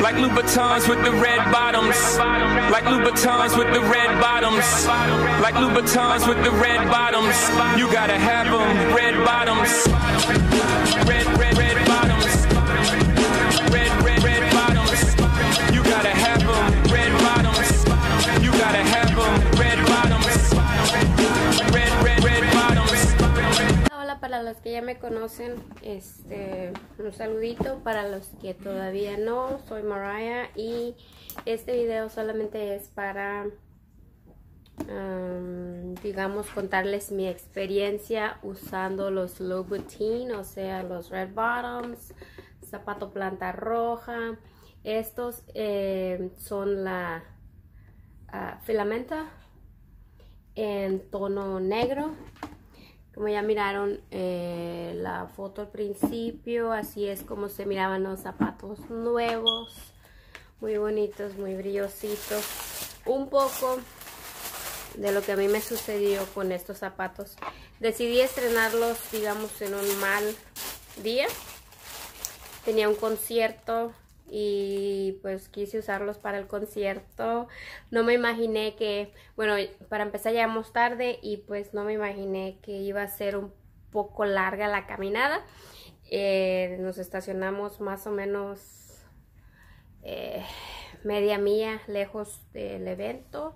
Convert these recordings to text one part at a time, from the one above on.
Like Louboutins with the red bottoms. Like Louboutins with the red bottoms. Like Louboutins with the red bottoms. You gotta have them, red bottoms. Red los que ya me conocen, este, un saludito. Para los que todavía no, soy Mariah y este video solamente es para, um, digamos, contarles mi experiencia usando los Louboutin, o sea, los Red Bottoms, zapato planta roja. Estos eh, son la ah, filamenta en tono negro como ya miraron eh, la foto al principio, así es como se miraban los zapatos nuevos. Muy bonitos, muy brillositos. Un poco de lo que a mí me sucedió con estos zapatos. Decidí estrenarlos, digamos, en un mal día. Tenía un concierto y pues quise usarlos para el concierto. No me imaginé que, bueno, para empezar llegamos tarde y pues no me imaginé que iba a ser un poco larga la caminada. Eh, nos estacionamos más o menos eh, media milla lejos del evento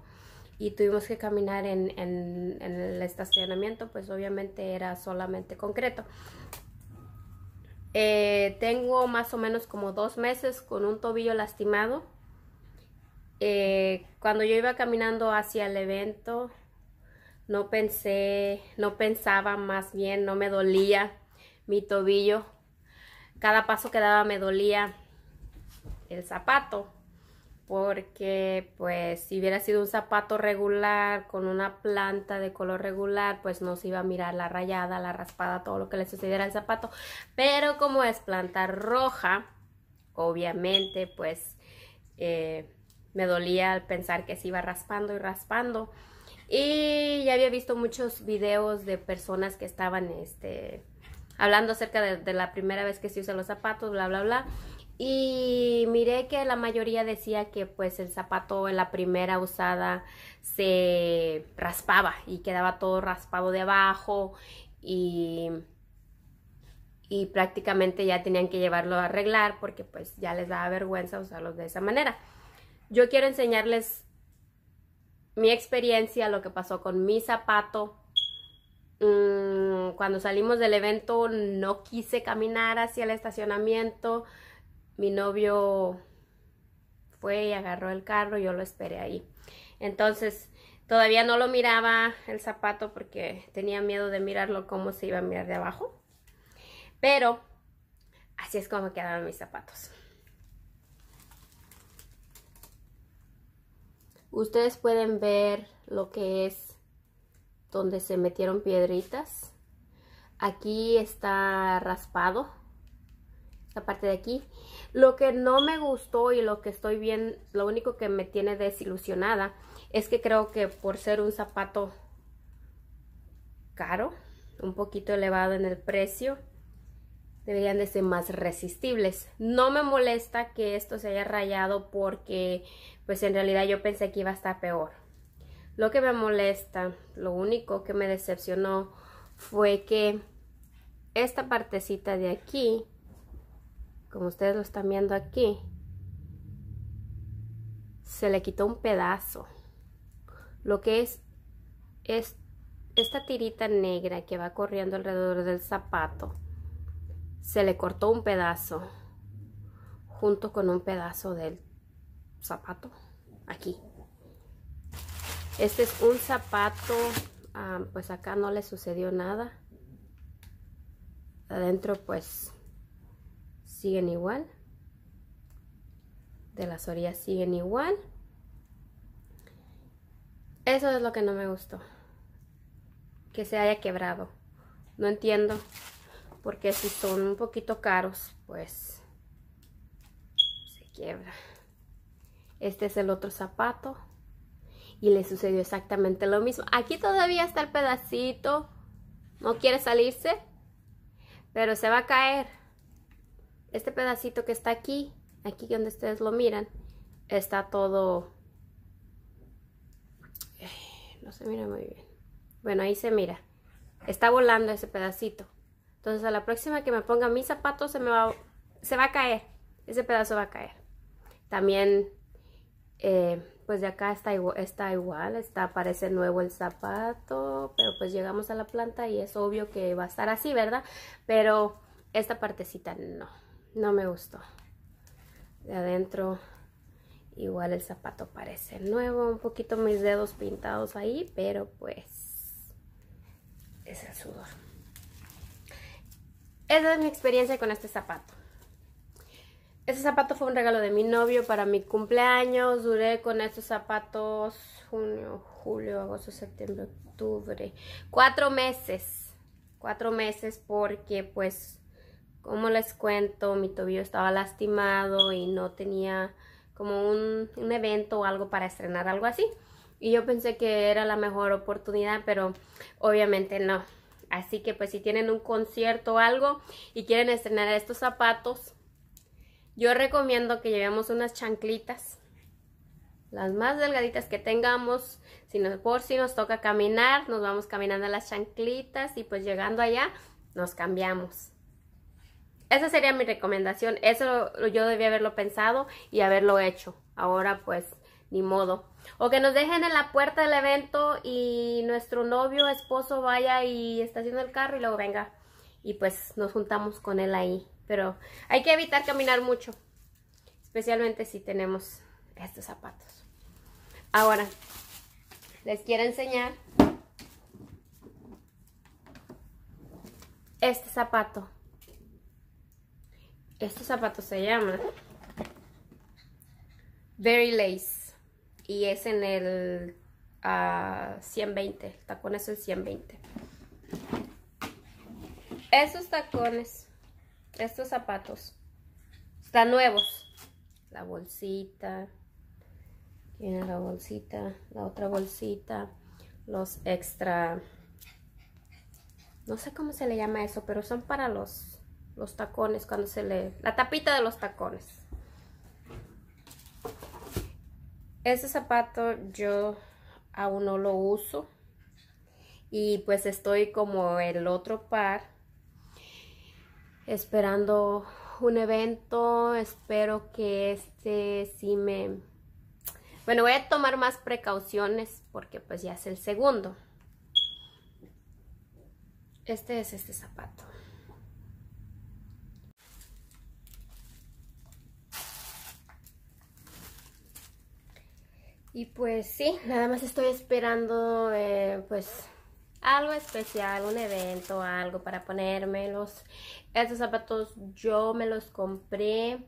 y tuvimos que caminar en el estacionamiento, pues obviamente era solamente concreto. Eh, tengo más o menos como dos meses con un tobillo lastimado. Eh, cuando yo iba caminando hacia el evento, no pensé, no pensaba más bien, no me dolía mi tobillo. Cada paso que daba me dolía el zapato porque pues si hubiera sido un zapato regular con una planta de color regular pues no se iba a mirar la rayada, la raspada, todo lo que le sucediera al zapato, pero como es planta roja, obviamente pues eh, me dolía al pensar que se iba raspando y raspando y ya había visto muchos videos de personas que estaban este, hablando acerca de, de la primera vez que se usan los zapatos, bla bla bla y miré que la mayoría decía que pues el zapato en la primera usada se raspaba y quedaba todo raspado de abajo y, y prácticamente ya tenían que llevarlo a arreglar porque pues ya les daba vergüenza usarlos de esa manera. Yo quiero enseñarles mi experiencia, lo que pasó con mi zapato. Mm, cuando salimos del evento no quise caminar hacia el estacionamiento mi novio fue y agarró el carro, y yo lo esperé ahí. Entonces, todavía no lo miraba el zapato porque tenía miedo de mirarlo cómo se iba a mirar de abajo. Pero así es como quedaron mis zapatos. Ustedes pueden ver lo que es donde se metieron piedritas. Aquí está raspado la parte de aquí. Lo que no me gustó y lo que estoy bien, lo único que me tiene desilusionada es que creo que por ser un zapato caro, un poquito elevado en el precio, deberían de ser más resistibles. No me molesta que esto se haya rayado porque pues en realidad yo pensé que iba a estar peor. Lo que me molesta, lo único que me decepcionó fue que esta partecita de aquí como ustedes lo están viendo aquí, se le quitó un pedazo. Lo que es, es esta tirita negra que va corriendo alrededor del zapato, se le cortó un pedazo junto con un pedazo del zapato aquí este es un zapato ah, pues acá no le sucedió nada adentro pues siguen igual de las orillas siguen igual eso es lo que no me gustó que se haya quebrado no entiendo porque si son un poquito caros pues se quiebra este es el otro zapato y le sucedió exactamente lo mismo aquí todavía está el pedacito no quiere salirse pero se va a caer este pedacito que está aquí, aquí donde ustedes lo miran, está todo... No se mira muy bien. Bueno, ahí se mira. Está volando ese pedacito. Entonces a la próxima que me ponga mis zapatos se me va, se va a caer. Ese pedazo va a caer. También, eh, pues de acá está, igual. Está, parece nuevo el zapato. Pero pues llegamos a la planta y es obvio que va a estar así, ¿verdad? Pero esta partecita no no me gustó. De adentro igual el zapato parece nuevo, un poquito mis dedos pintados ahí, pero pues es el sudor. Esa es mi experiencia con este zapato. Este zapato fue un regalo de mi novio para mi cumpleaños. Duré con estos zapatos junio, julio, agosto, septiembre, octubre. Cuatro meses. Cuatro meses porque pues como les cuento, mi tobillo estaba lastimado y no tenía como un, evento o algo para estrenar, algo así. Y yo pensé que era la mejor oportunidad, pero obviamente no. Así que pues si tienen un concierto o algo y quieren estrenar estos zapatos, yo recomiendo que llevemos unas chanclitas. Las más delgaditas que tengamos, por si nos toca caminar, nos vamos caminando a las chanclitas y pues llegando allá nos cambiamos esa sería mi recomendación. Eso yo debía haberlo pensado y haberlo hecho. Ahora pues ni modo. O que nos dejen en la puerta del evento y nuestro novio, esposo vaya y haciendo el carro y luego venga. Y pues nos juntamos con él ahí. Pero hay que evitar caminar mucho. Especialmente si tenemos estos zapatos. Ahora, les quiero enseñar este zapato. Estos zapatos se llaman Very Lace. Y es en el 120. Ah, el tacón es el 120. Esos tacones, estos zapatos, están nuevos. La bolsita. Tiene la bolsita, la otra bolsita. Los extra... No sé cómo se le llama eso, pero son para los los tacones cuando se le... La tapita de los tacones. Este zapato yo aún no lo uso. Y pues estoy como el otro par. Esperando un evento. Espero que este sí me... Bueno, voy a tomar más precauciones porque pues ya es el segundo. Este es este zapato. Y pues sí, nada más estoy esperando eh, pues algo especial, un evento, algo para ponérmelos. Estos zapatos yo me los compré.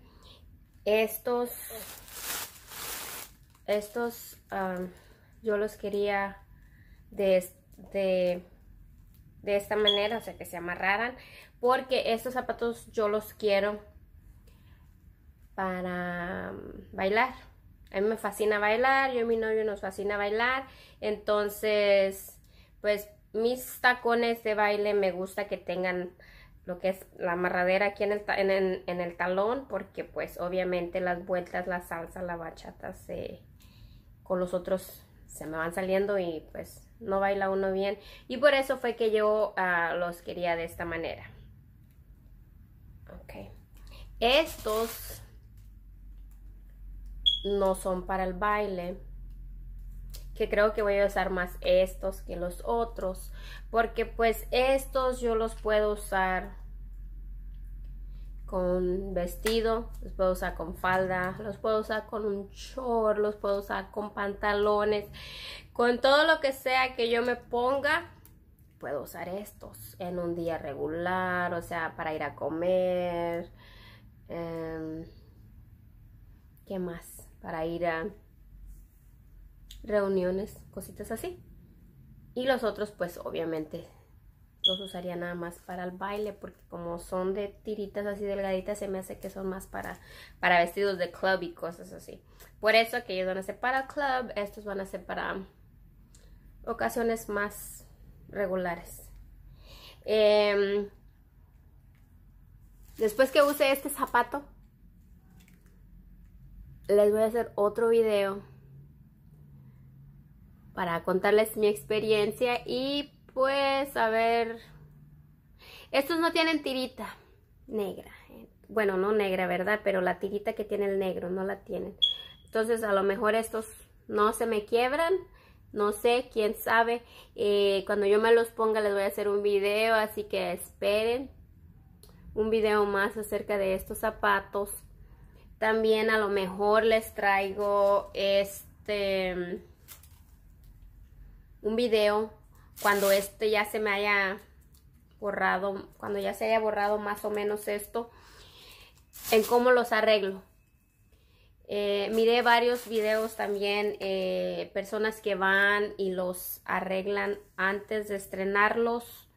Estos, estos yo los quería de, de, de esta manera, o sea que se amarraran. Porque estos zapatos yo los quiero para bailar. A mí me fascina bailar, yo y mi novio nos fascina bailar. Entonces, pues mis tacones de baile me gusta que tengan lo que es la amarradera aquí en el, en, el talón porque pues obviamente las vueltas, la salsa, la bachata se, con los otros se me van saliendo y pues no baila uno bien y por eso fue que yo ah, los quería de esta manera ok estos no son para el baile que creo que voy a usar más estos que los otros porque pues estos yo los puedo usar con vestido, los puedo usar con falda, los puedo usar con un short, los puedo usar con pantalones, con todo lo que sea que yo me ponga, puedo usar estos en un día regular, o sea, para ir a comer. Em, ¿Qué más? para ir a reuniones, cositas así. Y los otros pues obviamente los usaría nada más para el baile porque como son de tiritas así delgaditas se me hace que son más para, para vestidos de club y cosas así. Por eso aquellos van a ser para club, estos van a ser para ocasiones más regulares. Em, después que use este zapato les voy a hacer otro video para contarles mi experiencia y pues a ver estos no tienen tirita negra bueno no negra verdad pero la tirita que tiene el negro no la tienen entonces a lo mejor estos no se me quiebran no sé quién sabe eh, cuando yo me los ponga les voy a hacer un video así que esperen un video más acerca de estos zapatos también a lo mejor les traigo este un video cuando este ya se me haya borrado, cuando ya se haya borrado más o menos esto, en cómo los arreglo. Eh, miré varios videos también, eh, personas que van y los arreglan antes de estrenarlos.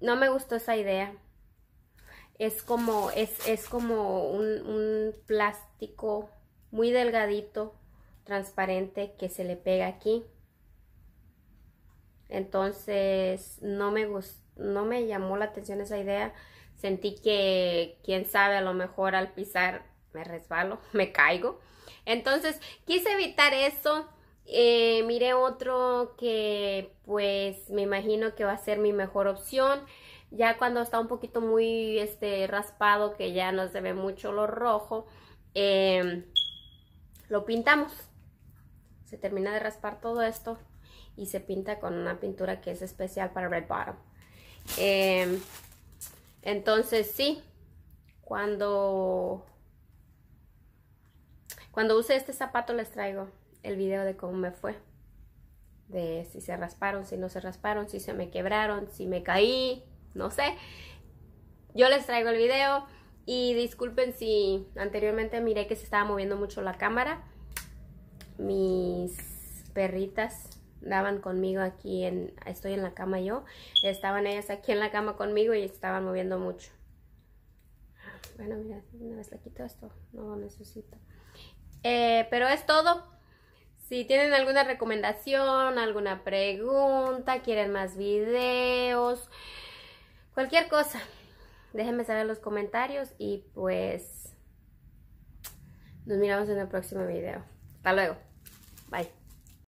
No me gustó esa idea es como, es, es como un, plástico muy delgadito, transparente, que se le pega aquí. Entonces, no me, gustó no me llamó la atención esa idea. Sentí que, quién sabe, a lo mejor al pisar me resbalo, me caigo. Entonces, quise evitar eso. Eh, miré otro que pues me imagino que va a ser mi mejor opción. Ya cuando está un poquito muy este, raspado, que ya no se ve mucho lo rojo, em, lo pintamos. Se termina de raspar todo esto y se pinta con una pintura que es especial para Red Bottom. Em, entonces sí, cuando, cuando use este zapato les traigo el video de cómo me fue. De si se rasparon, si no se rasparon, si se me quebraron, si me caí, no sé. Yo les traigo el video y disculpen si anteriormente miré que se estaba moviendo mucho la cámara. Mis perritas daban conmigo aquí en estoy en la cama yo estaban ellas aquí en la cama conmigo y estaban moviendo mucho bueno mira una vez le quito esto no lo necesito eh, pero es todo si tienen alguna recomendación alguna pregunta quieren más videos Cualquier cosa, déjenme saber en los comentarios y pues nos miramos en el próximo video. Hasta luego. Bye.